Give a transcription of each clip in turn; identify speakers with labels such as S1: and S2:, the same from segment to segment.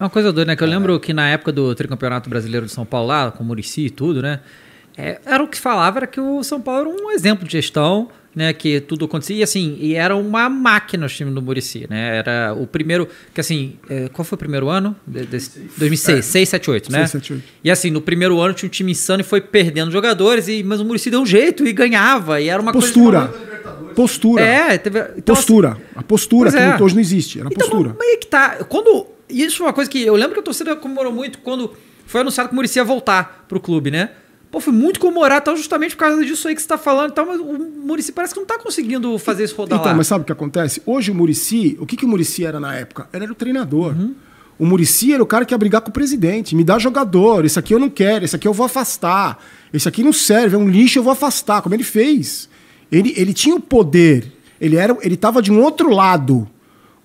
S1: É uma coisa doida, né? Que eu é. lembro que na época do Tricampeonato Brasileiro de São Paulo, lá com o Murici e tudo, né? É, era o que falava, era que o São Paulo era um exemplo de gestão, né? Que tudo acontecia. E assim, e era uma máquina o time do Murici, né? Era o primeiro. Que assim, é, qual foi o primeiro ano? De, de, 2006, é. 6, 7, 8, né? 6, 7, 8. E assim, no primeiro ano tinha um time insano e foi perdendo jogadores, e, mas o Murici deu um jeito e ganhava. E era uma Postura. coisa. Postura postura. É, teve, então, assim, postura. Assim,
S2: a postura que é. hoje não existe. Era então, postura.
S1: Mas aí que tá. Quando e isso é uma coisa que eu lembro que a torcida comemorou muito quando foi anunciado que o Murici ia voltar pro clube, né? Pô, foi muito comemorar, tal, justamente por causa disso aí que você está falando. Tal, mas o Murici parece que não está conseguindo fazer esse rodar então, lá. mas
S2: sabe o que acontece? Hoje o Murici, o que, que o Murici era na época? Ele era o treinador. Uhum. O Murici era o cara que ia brigar com o presidente. Me dá jogador, esse aqui eu não quero, esse aqui eu vou afastar. Esse aqui não serve, é um lixo, eu vou afastar. Como ele fez. Ele, ele tinha o poder. Ele era, ele estava de um outro lado.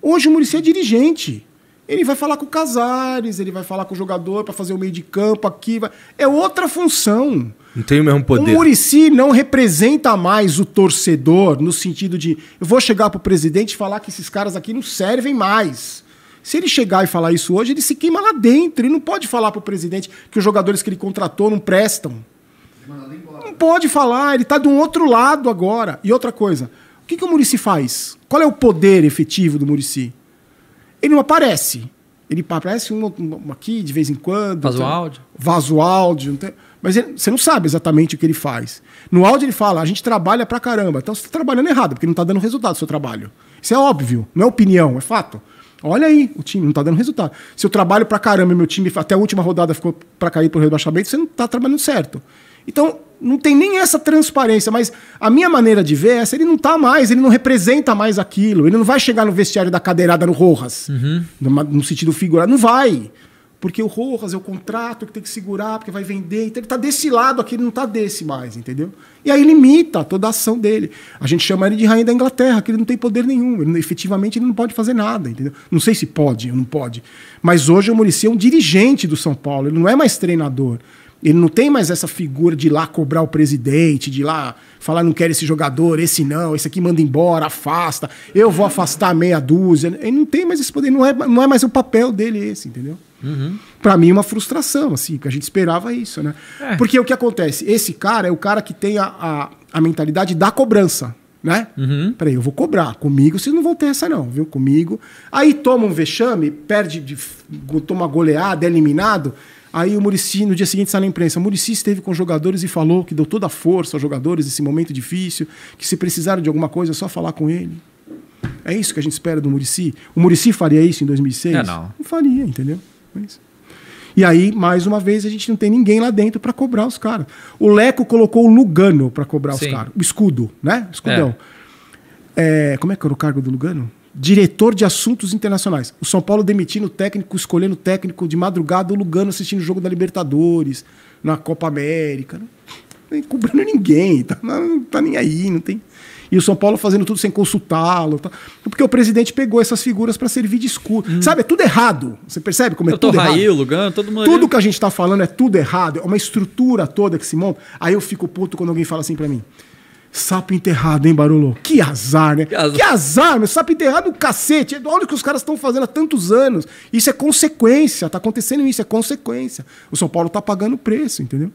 S2: Hoje o Murici é dirigente. Ele vai falar com o Casares, ele vai falar com o jogador para fazer o meio de campo aqui. Vai... É outra função. Não
S1: tem o mesmo poder. O
S2: Murici não representa mais o torcedor no sentido de eu vou chegar para o presidente e falar que esses caras aqui não servem mais. Se ele chegar e falar isso hoje, ele se queima lá dentro. Ele não pode falar para o presidente que os jogadores que ele contratou não prestam. Não pode falar, ele tá de um outro lado agora. E outra coisa, o que, que o Murici faz? Qual é o poder efetivo do Murici? Ele não aparece. Ele aparece um, um aqui de vez em quando. Vaso áudio. vaso áudio. Não tem... Mas ele, você não sabe exatamente o que ele faz. No áudio ele fala, a gente trabalha pra caramba. Então você tá trabalhando errado, porque não tá dando resultado o seu trabalho. Isso é óbvio, não é opinião, é fato. Olha aí, o time não tá dando resultado. Se eu trabalho pra caramba e meu time até a última rodada ficou pra cair pro rebaixamento, você não tá trabalhando certo. Então, não tem nem essa transparência, mas a minha maneira de ver é essa, ele não tá mais, ele não representa mais aquilo, ele não vai chegar no vestiário da cadeirada no Rojas, uhum. no, no, sentido figurado, não vai. Porque o Rojas é o contrato que tem que segurar, porque vai vender, então ele tá desse lado aqui, ele não tá desse mais, entendeu? E aí limita toda a ação dele. A gente chama ele de rainha da Inglaterra, que ele não tem poder nenhum, ele, efetivamente ele não pode fazer nada, entendeu? Não sei se pode ou não pode, mas hoje o Muricy é um dirigente do São Paulo, ele não é mais treinador. Ele não tem mais essa figura de ir lá cobrar o presidente, de ir lá falar não quero esse jogador, esse não, esse aqui manda embora, afasta, eu vou afastar meia dúzia. Ele não tem mais esse poder, não é, não é mais o papel dele esse, entendeu? Uhum. Para mim, uma frustração, assim, porque a gente esperava isso, né? É. Porque o que acontece? Esse cara é o cara que tem a, a, a mentalidade da cobrança, né? Uhum. Peraí, eu vou cobrar. Comigo vocês não vão ter essa, não, viu? Comigo. Aí toma um vexame, perde, de, toma goleada, é eliminado. Aí o Murici, no dia seguinte, sai na imprensa. O Murici esteve com os jogadores e falou que deu toda a força aos jogadores nesse momento difícil, que se precisaram de alguma coisa é só falar com ele. É isso que a gente espera do Murici? O Murici faria isso em 2006? É, não. Não faria, entendeu? Mas... É e aí, mais uma vez, a gente não tem ninguém lá dentro para cobrar os caras. O Leco colocou o Lugano para cobrar Sim. os caras. O escudo, né? Escudão. É. É, como é que era o cargo do Lugano? diretor de assuntos internacionais. O São Paulo demitindo técnico, escolhendo técnico de madrugada, o Lugano assistindo o jogo da Libertadores, na Copa América. Não tem cobrando ninguém, tá, não tá nem aí, não tem. E o São Paulo fazendo tudo sem consultá-lo. Tá? Porque o presidente pegou essas figuras para servir de escudo. Hum. Sabe, é tudo errado. Você percebe como é Eu tudo errado? Raio, Lugano, todo mundo. Tudo ali... que a gente está falando é tudo errado. É uma estrutura toda que se monta. Aí eu fico puto quando alguém fala assim para mim. Sapo enterrado, hein, Barulho? Que azar, né? Que azar, que azar meu. Sapo enterrado, é cacete. Olha o que os caras estão fazendo há tantos anos. Isso é consequência. Tá acontecendo isso, é consequência. O São Paulo tá pagando preço, entendeu?